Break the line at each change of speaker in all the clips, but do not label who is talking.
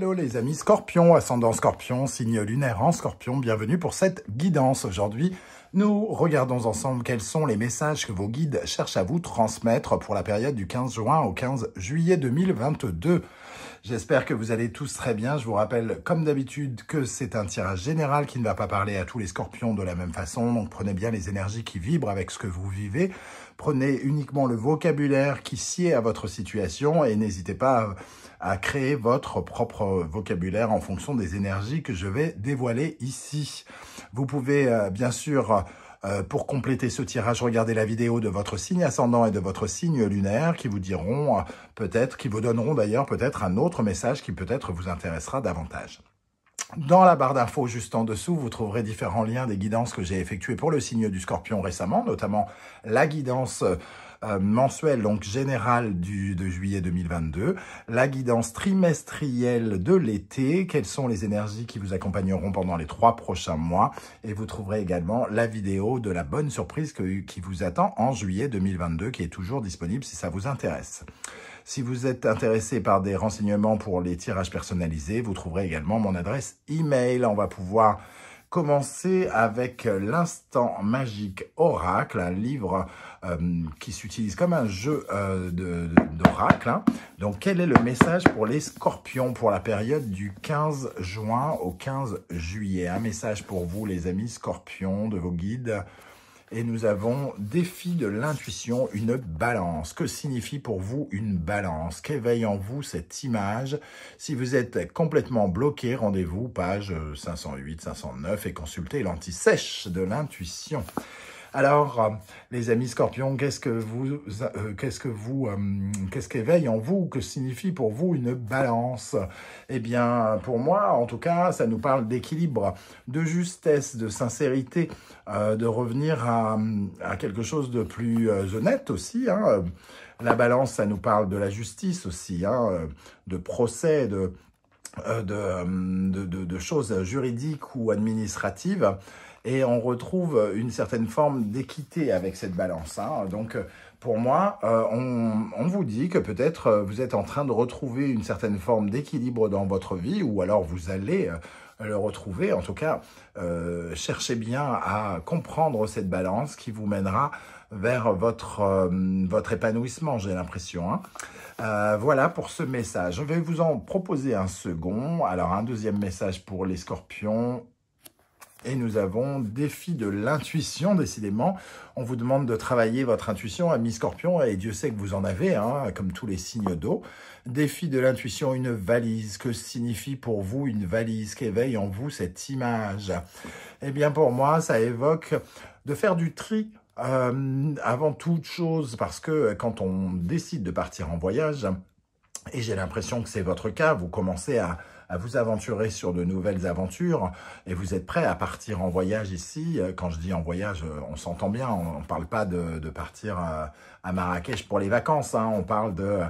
Hello les amis scorpions, ascendant Scorpion, signe lunaire en Scorpion, bienvenue pour cette guidance. Aujourd'hui, nous regardons ensemble quels sont les messages que vos guides cherchent à vous transmettre pour la période du 15 juin au 15 juillet 2022. J'espère que vous allez tous très bien. Je vous rappelle, comme d'habitude, que c'est un tirage général qui ne va pas parler à tous les scorpions de la même façon. Donc prenez bien les énergies qui vibrent avec ce que vous vivez. Prenez uniquement le vocabulaire qui sied à votre situation et n'hésitez pas à, créer votre propre vocabulaire en fonction des énergies que je vais dévoiler ici. Vous pouvez euh, bien sûr... Euh, pour compléter ce tirage, regarder la vidéo de votre signe ascendant et de votre signe lunaire qui vous diront euh, peut-être, qui vous donneront d'ailleurs peut-être un autre message qui peut-être vous intéressera davantage. Dans la barre d'infos juste en dessous, vous trouverez différents liens des guidances que j'ai effectuées pour le signe du scorpion récemment, notamment la guidance euh, mensuelle, donc générale du, de juillet 2022, la guidance trimestrielle de l'été, quelles sont les énergies qui vous accompagneront pendant les trois prochains mois, et vous trouverez également la vidéo de la bonne surprise qui vous attend en juillet 2022, qui est toujours disponible si ça vous intéresse. Si vous êtes intéressé par des renseignements pour les tirages personnalisés, vous trouverez également mon adresse email. On va pouvoir commencer avec l'instant magique Oracle, un livre euh, qui s'utilise comme un jeu euh, d'oracle. Hein. Donc, quel est le message pour les scorpions pour la période du 15 juin au 15 juillet Un message pour vous, les amis scorpions, de vos guides et nous avons défi de l'intuition, une balance. Que signifie pour vous une balance Qu'éveille en vous cette image Si vous êtes complètement bloqué, rendez-vous page 508-509 euh, et consultez l'anti-sèche de l'intuition. Alors, euh, les amis scorpions, qu'est-ce que vous, euh, euh, qu'éveille en vous, que signifie pour vous une balance Eh bien, pour moi, en tout cas, ça nous parle d'équilibre, de justesse, de sincérité, de revenir à, quelque chose de plus honnête aussi. Hein. La balance, ça nous parle de la justice aussi, hein, de procès, de, choses juridiques ou administratives et on retrouve euh, une certaine forme d'équité avec cette balance. Hein. Donc, euh, pour moi, euh, on, vous dit que peut-être vous êtes en train de retrouver une certaine forme d'équilibre dans votre vie, ou alors vous allez le retrouver. En tout cas, cherchez bien à comprendre cette balance qui vous mènera vers votre, votre épanouissement, j'ai l'impression. Hein. voilà pour ce message. Je vais vous en proposer un second. Alors, un deuxième message pour les scorpions et nous avons défi de l'intuition, décidément. On vous demande de travailler votre intuition, ami scorpion, et Dieu sait que vous en avez, hein, comme tous les signes d'eau. Défi de l'intuition, une valise. Que signifie pour vous une valise Qu'éveille en vous cette image Eh bien, pour moi, ça évoque de faire du tri euh, avant toute chose, parce que quand on décide de partir en voyage, et j'ai l'impression que c'est votre cas, vous commencez à à vous aventurer sur de nouvelles aventures et vous êtes prêt à partir en voyage ici. Euh, quand je dis en voyage, euh, on s'entend bien, on ne parle pas de, partir à Marrakech pour les vacances, hein. on parle de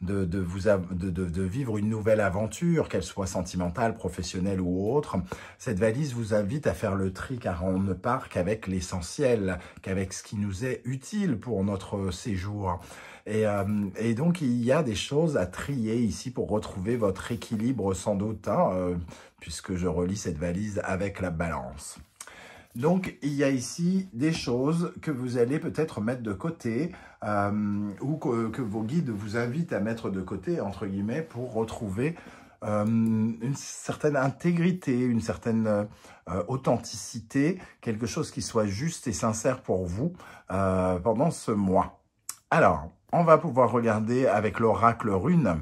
de, vivre une nouvelle aventure, qu'elle soit sentimentale, professionnelle ou autre, cette valise vous invite à faire le tri car on ne part qu'avec l'essentiel, qu'avec ce qui nous est utile pour notre séjour. Et, euh, donc, il y a des choses à trier ici pour retrouver votre équilibre sans doute, hein, euh, puisque je relis cette valise avec la balance. Donc, il y a ici des choses que vous allez peut-être mettre de côté euh, ou que, vos guides vous invitent à mettre de côté, entre guillemets, pour retrouver euh, une certaine intégrité, une certaine euh, authenticité, quelque chose qui soit juste et sincère pour vous pendant ce mois. Alors, on va pouvoir regarder avec l'oracle rune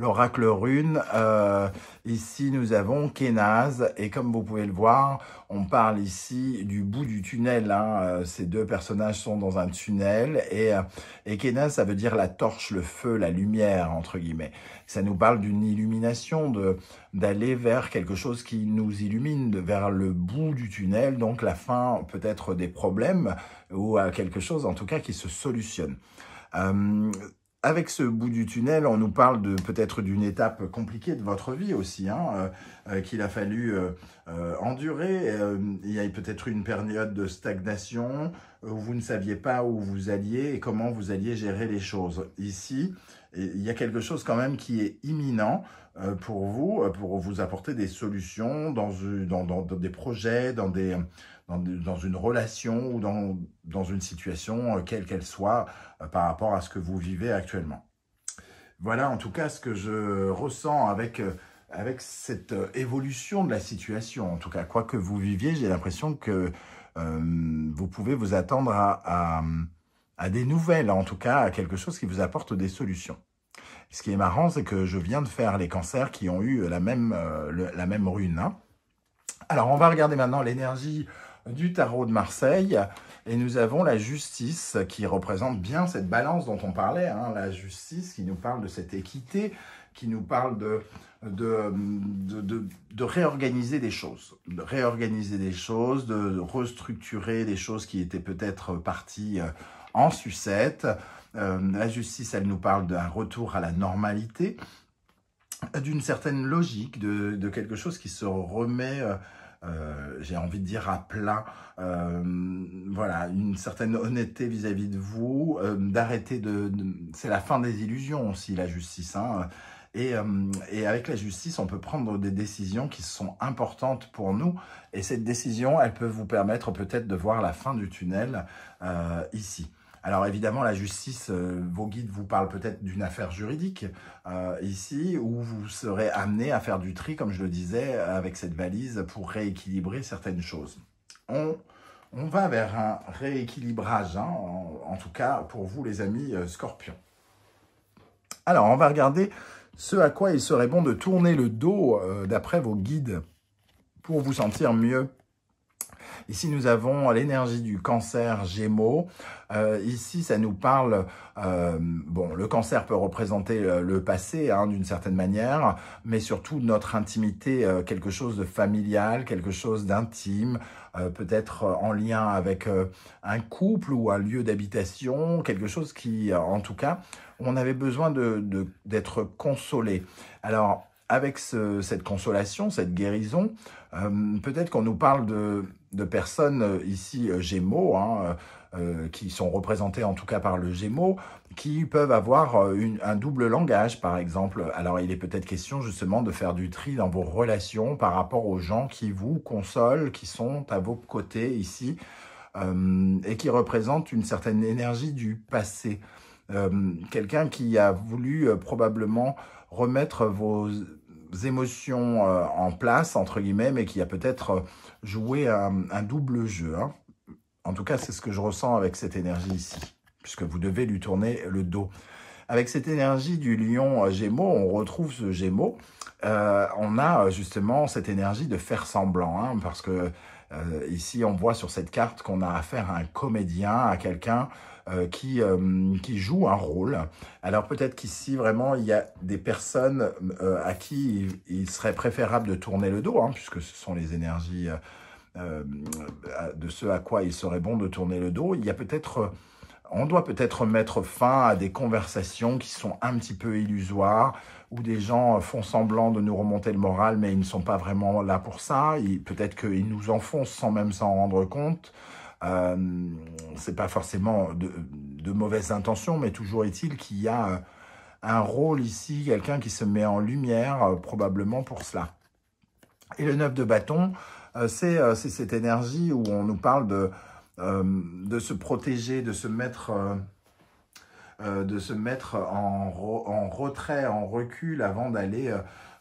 l'oracle rune. Euh, ici, nous avons Kenaz. Et comme vous pouvez le voir, on parle ici du bout du tunnel. Hein. Euh, ces deux personnages sont dans un tunnel. Et, euh, et Kenaz, ça veut dire la torche, le feu, la lumière, entre guillemets. Ça nous parle d'une illumination, de d'aller vers quelque chose qui nous illumine, vers le bout du tunnel. Donc la fin peut-être des problèmes ou à euh, quelque chose, en tout cas, qui se solutionne avec ce bout du tunnel, on nous parle de peut-être d'une étape compliquée de votre vie aussi, hein, euh, euh, qu'il a fallu euh, endurer. il y a peut-être une période de stagnation où vous ne saviez pas où vous alliez et comment vous alliez gérer les choses. Ici, il y a quelque chose quand même qui est imminent pour vous, pour vous apporter des solutions dans des projets, dans des, dans, une relation ou dans, dans une situation, euh, quelle qu'elle soit, euh, par rapport à ce que vous vivez actuellement. Voilà en tout cas ce que je ressens avec, euh, avec cette évolution de la situation. En tout cas, quoi que vous viviez, j'ai l'impression que vous pouvez vous attendre à, à, des nouvelles, en tout cas à quelque chose qui vous apporte des solutions. Ce qui est marrant, c'est que je viens de faire les cancers qui ont eu la même, la même rune. Hein. Alors, on va regarder maintenant l'énergie du tarot de Marseille. Et nous avons la justice qui représente bien cette balance dont on parlait, hein. la justice qui nous parle de cette équité, qui nous parle de de, réorganiser des choses, de réorganiser des choses, de restructurer des choses qui étaient peut-être parties euh, en sucette. Euh, la justice, elle nous parle d'un retour à la normalité, d'une certaine logique, de, quelque chose qui se remet... Euh, euh, j'ai envie de dire, à plat. Euh, voilà, une certaine honnêteté vis-à-vis de vous, euh, d'arrêter de... C'est la fin des illusions aussi, la justice. Hein. et, avec la justice, on peut prendre des décisions qui sont importantes pour nous. Et cette décision, elle peut vous permettre peut-être de voir la fin du tunnel ici. Alors évidemment, la justice, euh, vos guides vous parlent peut-être d'une affaire juridique euh, ici, où vous serez amené à faire du tri, comme je le disais, avec cette valise pour rééquilibrer certaines choses. On, on va vers un rééquilibrage, hein, en, tout cas pour vous les amis euh, scorpions. Alors on va regarder ce à quoi il serait bon de tourner le dos d'après vos guides pour vous sentir mieux Ici, nous avons l'énergie du cancer gémeaux. Euh, ici, ça nous parle, euh, bon, le cancer peut représenter le passé hein, d'une certaine manière, mais surtout notre intimité, euh, quelque chose de familial, quelque chose d'intime, peut-être en lien avec un couple ou un lieu d'habitation, quelque chose qui, en tout cas, on avait besoin d'être consolé. Alors, avec cette consolation, cette guérison, euh, peut-être qu'on nous parle de, personnes euh, ici euh, Gémeaux, hein, qui sont représentées en tout cas par le Gémeaux, qui peuvent avoir un double langage, par exemple. Alors, il est peut-être question justement de faire du tri dans vos relations par rapport aux gens qui vous consolent, qui sont à vos côtés ici, et qui représentent une certaine énergie du passé. Quelqu'un qui a voulu probablement remettre vos émotions euh, en place, entre guillemets, mais qui a peut-être euh, joué un, double jeu. Hein. En tout cas, c'est ce que je ressens avec cette énergie ici, puisque vous devez lui tourner le dos. Avec cette énergie du lion euh, gémeaux, on retrouve ce gémeaux. on a justement cette énergie de faire semblant, hein, parce que ici, on voit sur cette carte qu'on a affaire à un comédien, à quelqu'un euh, qui, euh, jouent un rôle. Alors peut-être qu'ici, vraiment, il y a des personnes euh, à qui il, serait préférable de tourner le dos, hein, puisque ce sont les énergies de ce à quoi il serait bon de tourner le dos. Il y a peut-être... on doit peut-être mettre fin à des conversations qui sont un petit peu illusoires, où des gens font semblant de nous remonter le moral, mais ils ne sont pas vraiment là pour ça. Peut-être qu'ils nous enfoncent sans même s'en rendre compte. Ce euh, c'est pas forcément de, de, mauvaises intentions, mais toujours est-il qu'il y a euh, un rôle ici, quelqu'un qui se met en lumière euh, probablement pour cela. Et le 9 de bâton, c'est cette énergie où on nous parle de, se protéger, de se mettre, de se mettre en retrait, en recul avant d'aller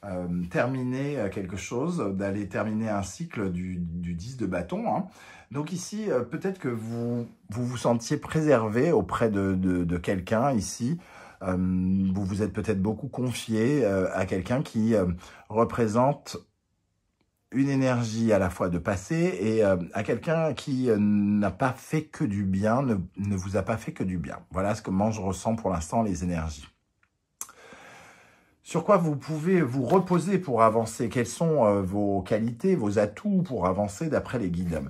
euh, terminer euh, quelque chose, d'aller terminer un cycle du, 10 de bâton. Hein. Donc ici, euh, peut-être que vous, vous, sentiez préservé auprès de, quelqu'un ici. vous vous êtes peut-être beaucoup confié à quelqu'un qui représente une énergie à la fois de passé et à quelqu'un qui n'a pas fait que du bien, ne vous a pas fait que du bien. Voilà ce que moi je ressens pour l'instant les énergies sur quoi vous pouvez vous reposer pour avancer Quelles sont euh, vos qualités, vos atouts pour avancer d'après les guides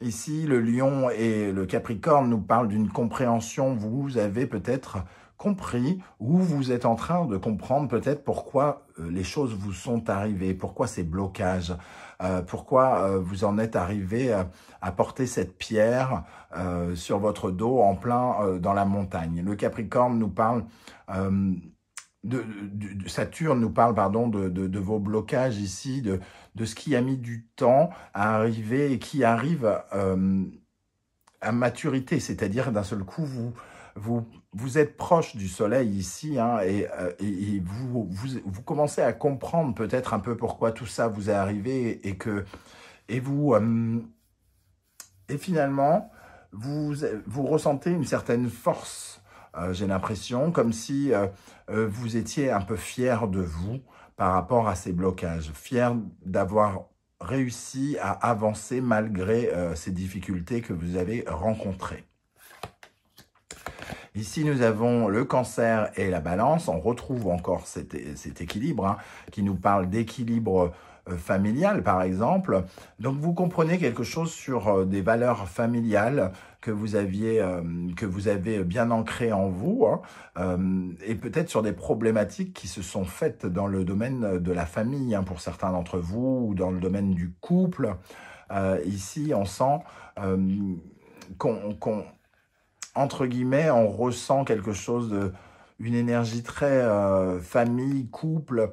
Ici, le lion et le capricorne nous parlent d'une compréhension. Vous avez peut-être compris ou vous êtes en train de comprendre peut-être pourquoi euh, les choses vous sont arrivées, pourquoi ces blocages, euh, pourquoi vous en êtes arrivé à porter cette pierre sur votre dos en plein dans la montagne. Le Capricorne nous parle Saturne nous parle pardon de, vos blocages ici, de, ce qui a mis du temps à arriver et qui arrive euh, à maturité, c'est-à-dire d'un seul coup vous vous vous êtes proche du soleil ici hein, et, euh, vous, commencez à comprendre peut-être un peu pourquoi tout ça vous est arrivé et que et vous euh, et finalement vous vous ressentez une certaine force euh, j'ai l'impression, comme si euh, euh, vous étiez un peu fier de vous par rapport à ces blocages, fier d'avoir réussi à avancer malgré ces difficultés que vous avez rencontrées. Ici, nous avons le cancer et la balance. On retrouve encore cet, équilibre hein, qui nous parle d'équilibre euh, familiale, par exemple. Donc vous comprenez quelque chose sur euh, des valeurs familiales que vous aviez, euh, que vous avez bien ancrées en vous, hein, et peut-être sur des problématiques qui se sont faites dans le domaine de la famille hein, pour certains d'entre vous, ou dans le domaine du couple. ici, on sent qu'on, entre guillemets, on ressent quelque chose de, une énergie très famille, couple,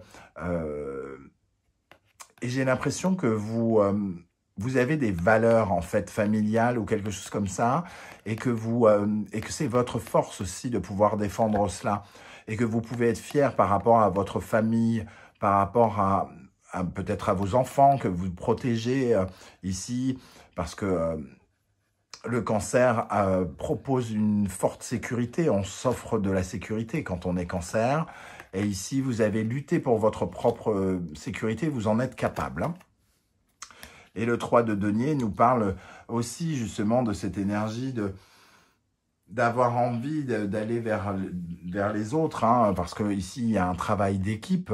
et j'ai l'impression que vous, euh, vous avez des valeurs en fait familiales ou quelque chose comme ça, et que vous euh, et que c'est votre force aussi de pouvoir défendre cela, et que vous pouvez être fier par rapport à votre famille, par rapport à, peut-être à vos enfants que vous protégez euh, ici, parce que le cancer propose une forte sécurité, on s'offre de la sécurité quand on est cancer, et ici, vous avez lutté pour votre propre euh, sécurité, vous en êtes capable. Hein. Et le 3 de denier nous parle aussi justement de cette énergie de d'avoir envie d'aller vers, vers les autres, hein, parce que ici il y a un travail d'équipe.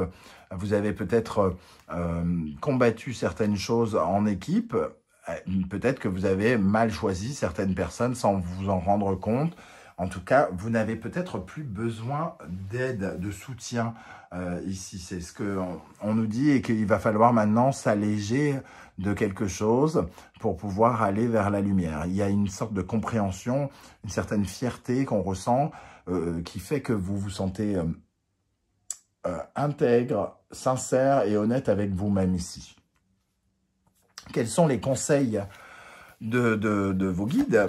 Vous avez peut-être euh, combattu certaines choses en équipe, euh, peut-être que vous avez mal choisi certaines personnes sans vous en rendre compte, en tout cas, vous n'avez peut-être plus besoin d'aide, de soutien euh, ici. C'est ce qu'on on nous dit et qu'il va falloir maintenant s'alléger de quelque chose pour pouvoir aller vers la lumière. Il y a une sorte de compréhension, une certaine fierté qu'on ressent euh, qui fait que vous vous sentez euh, intègre, sincère et honnête avec vous-même ici. Quels sont les conseils de vos guides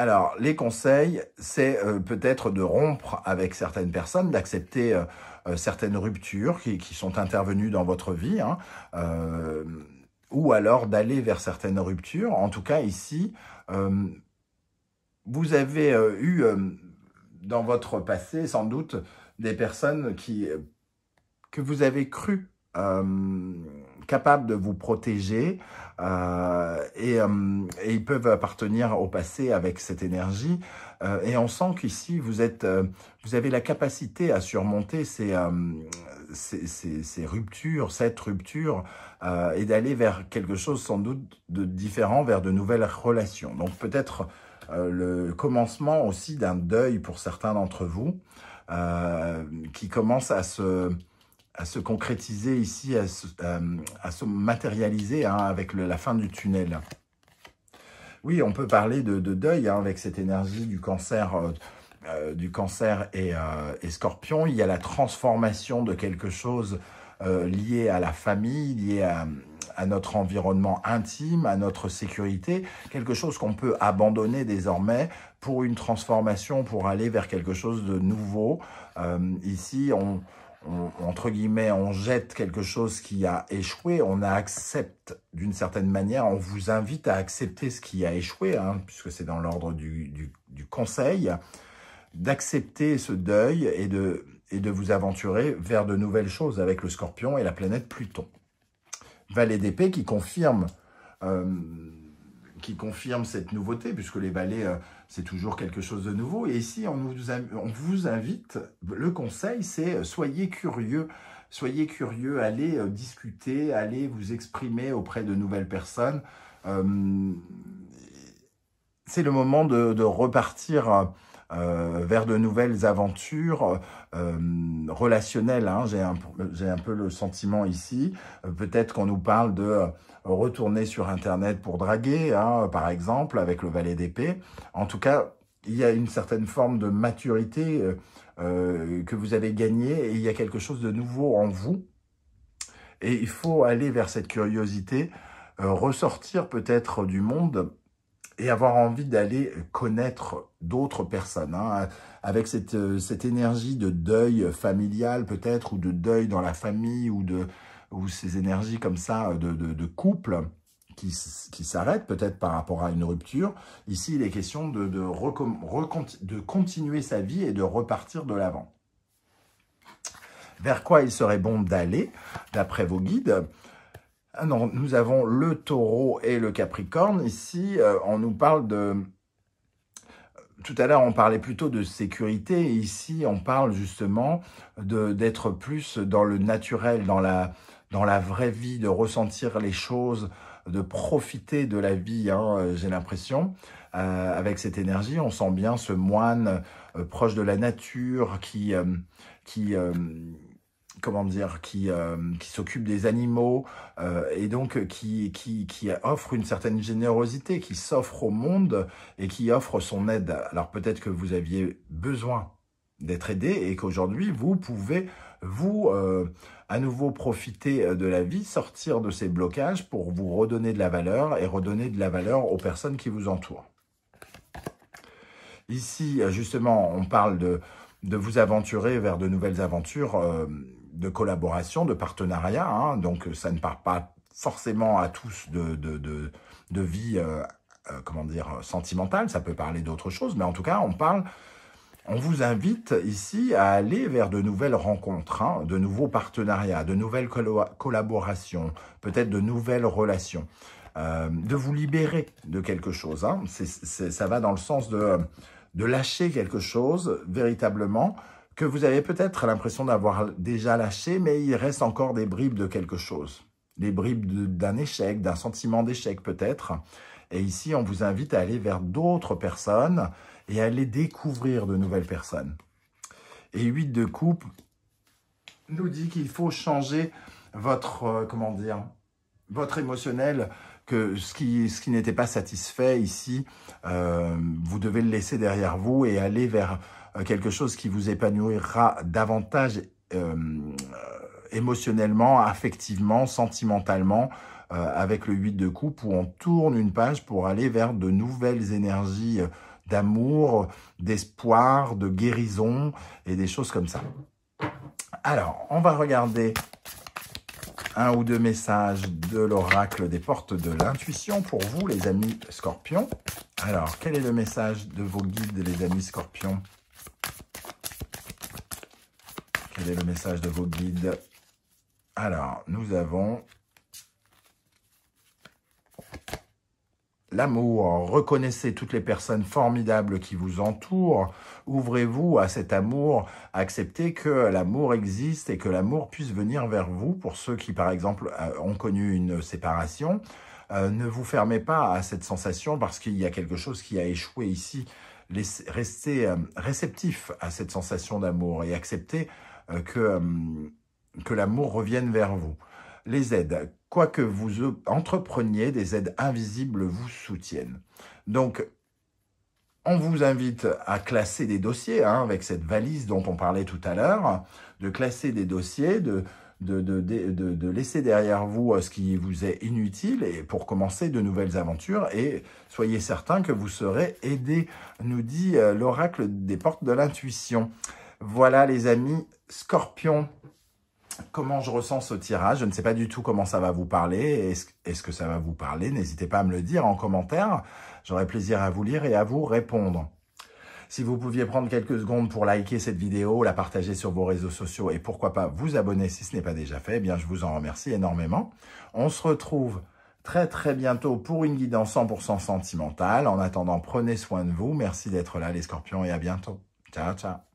alors, les conseils, c'est euh, peut-être de rompre avec certaines personnes, d'accepter euh, euh, certaines ruptures qui, sont intervenues dans votre vie, hein, ou alors d'aller vers certaines ruptures. En tout cas, ici, vous avez eu dans votre passé, sans doute, des personnes qui, que vous avez cru capable de vous protéger euh, euh, et, ils peuvent appartenir au passé avec cette énergie. Euh, et on sent qu'ici, vous, êtes, vous avez la capacité à surmonter ces, ces, ces, ces ruptures, cette rupture, et d'aller vers quelque chose sans doute de différent, vers de nouvelles relations. Donc peut-être le commencement aussi d'un deuil pour certains d'entre vous qui commence à se à se concrétiser ici, à se, euh, matérialiser hein, avec la fin du tunnel. Oui, on peut parler de, deuil hein, avec cette énergie du cancer, euh, euh, du cancer et, scorpion. Il y a la transformation de quelque chose lié à la famille, lié à, à notre environnement intime, à notre sécurité, quelque chose qu'on peut abandonner désormais pour une transformation, pour aller vers quelque chose de nouveau. ici, on, entre guillemets, on jette quelque chose qui a échoué, on accepte d'une certaine manière, on vous invite à accepter ce qui a échoué, hein, puisque c'est dans l'ordre du, conseil, d'accepter ce deuil et de, et de vous aventurer vers de nouvelles choses avec le scorpion et la planète Pluton. Valet d'épée qui confirme... Euh, qui confirme cette nouveauté, puisque les valets euh, c'est toujours quelque chose de nouveau. Et ici, on vous, invite, le conseil, c'est euh, soyez curieux. Soyez curieux, allez euh, discuter, allez vous exprimer auprès de nouvelles personnes. Euh, c'est le moment de repartir euh, vers de nouvelles aventures euh, relationnelles. Hein. J'ai un, un, peu le sentiment ici, euh, peut-être qu'on nous parle de retourner sur Internet pour draguer, hein, par exemple, avec le valet d'épée. En tout cas, il y a une certaine forme de maturité que vous avez gagnée et il y a quelque chose de nouveau en vous. Et il faut aller vers cette curiosité, ressortir peut-être du monde et avoir envie d'aller connaître d'autres personnes, hein, avec euh, cette, énergie de deuil familial peut-être, ou de deuil dans la famille, ou de ou ces énergies comme ça euh, de, de, couple qui, qui s'arrêtent peut-être par rapport à une rupture. Ici, il est question de, de, de continuer sa vie et de repartir de l'avant. Vers quoi il serait bon d'aller, d'après vos guides non, nous avons le taureau et le capricorne. Ici, euh, on nous parle de... Tout à l'heure, on parlait plutôt de sécurité. ici, on parle justement d'être plus dans le naturel, dans la, dans la vraie vie, de ressentir les choses, de profiter de la vie, hein, euh, j'ai l'impression. Euh, avec cette énergie, on sent bien ce moine proche de la nature qui... qui comment dire, qui, euh, qui s'occupe des animaux euh, et donc euh, qui, qui, offre une certaine générosité, qui s'offre au monde et qui offre son aide. Alors peut-être que vous aviez besoin d'être aidé et qu'aujourd'hui vous pouvez vous à nouveau profiter de la vie, sortir de ces blocages pour vous redonner de la valeur et redonner de la valeur aux personnes qui vous entourent. Ici, justement, on parle de, de vous aventurer vers de nouvelles aventures de collaboration, de partenariat. Hein. donc, euh, ça ne parle pas forcément à tous de, de, vie, euh, euh, comment dire, sentimentale. Ça peut parler d'autre chose, mais en tout cas, on parle... On vous invite ici à aller vers de nouvelles rencontres, hein. de nouveaux partenariats, de nouvelles collaborations, peut-être de nouvelles relations, de vous libérer de quelque chose. Hein. ça va dans le sens de, de lâcher quelque chose véritablement que vous avez peut-être l'impression d'avoir déjà lâché, mais il reste encore des bribes de quelque chose. Des bribes d'un échec, d'un sentiment d'échec peut-être. Et ici, on vous invite à aller vers d'autres personnes et à aller découvrir de nouvelles personnes. Et 8 de coupe nous dit qu'il faut changer votre, euh, comment dire, votre émotionnel, que ce qui, ce qui n'était pas satisfait ici, euh, vous devez le laisser derrière vous et aller vers euh, quelque chose qui vous épanouira davantage euh, émotionnellement, affectivement, sentimentalement, euh, avec le 8 de coupe où on tourne une page pour aller vers de nouvelles énergies d'amour, d'espoir, de guérison et des choses comme ça. Alors, on va regarder un ou deux messages de l'oracle des portes de l'intuition pour vous, les amis scorpions. Alors, quel est le message de vos guides, les amis scorpions quel le message de vos guides Alors, nous avons l'amour. Reconnaissez toutes les personnes formidables qui vous entourent. Ouvrez-vous à cet amour. Acceptez que l'amour existe et que l'amour puisse venir vers vous pour ceux qui, par exemple, euh, ont connu une séparation. Euh, ne vous fermez pas à cette sensation parce qu'il y a quelque chose qui a échoué ici. restez euh, réceptif à cette sensation d'amour et acceptez euh, que, euh, que l'amour revienne vers vous. Les aides, quoi que vous entrepreniez, des aides invisibles vous soutiennent. Donc, on vous invite à classer des dossiers, hein, avec cette valise dont on parlait tout à l'heure, de classer des dossiers, de, de, de, laisser derrière vous euh, ce qui vous est inutile et pour commencer de nouvelles aventures. Et soyez certain que vous serez aidé, nous dit l'oracle des portes de l'intuition. Voilà les amis, Scorpion, comment je ressens ce tirage Je ne sais pas du tout comment ça va vous parler. Est-ce que ça va vous parler N'hésitez pas à me le dire en commentaire. J'aurai plaisir à vous lire et à vous répondre. Si vous pouviez prendre quelques secondes pour liker cette vidéo, la partager sur vos réseaux sociaux et pourquoi pas vous abonner si ce n'est pas déjà fait, eh bien je vous en remercie énormément. On se retrouve très très bientôt pour une guidance 100% sentimentale. En attendant, prenez soin de vous. Merci d'être là les scorpions et à bientôt. Ciao, ciao.